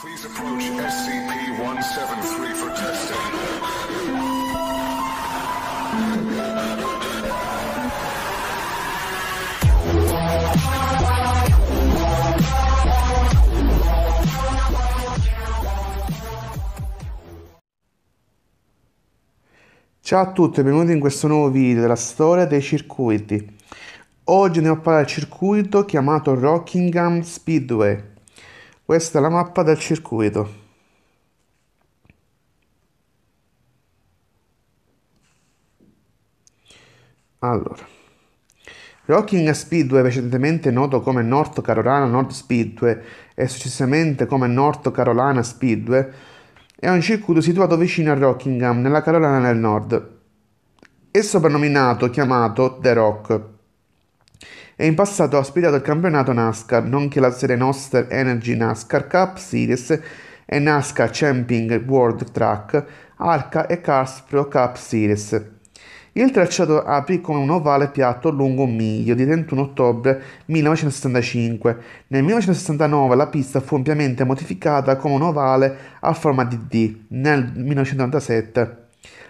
Please approach SCP-173 for testing. Ciao a tutti e benvenuti in questo nuovo video della storia dei circuiti. Oggi andiamo a parlare del circuito chiamato Rockingham Speedway. Questa è la mappa del circuito. Allora, Rocking Speedway, precedentemente noto come North Carolina North Speedway e successivamente come North Carolina Speedway, è un circuito situato vicino a Rockingham, nella Carolina del Nord. È soprannominato, chiamato The Rock e in passato ha ospitato il campionato NASCAR, nonché la serie Noster Energy NASCAR Cup Series e NASCAR Champing World Track, Arca e Cars Pro Cup Series. Il tracciato aprì con un ovale piatto lungo un miglio di 31 ottobre 1965. Nel 1969 la pista fu ampiamente modificata come un ovale a forma di D nel 1997.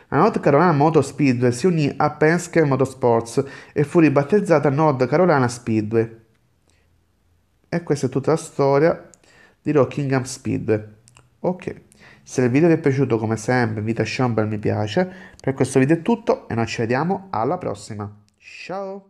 La North Carolina Motor Speedway si unì a Penske Motorsports e fu ribattezzata North Carolina Speedway. E questa è tutta la storia di Rockingham Speedway. Ok, se il video vi è piaciuto come sempre vi lasciate un bel mi piace. Per questo video è tutto e noi ci vediamo alla prossima. Ciao!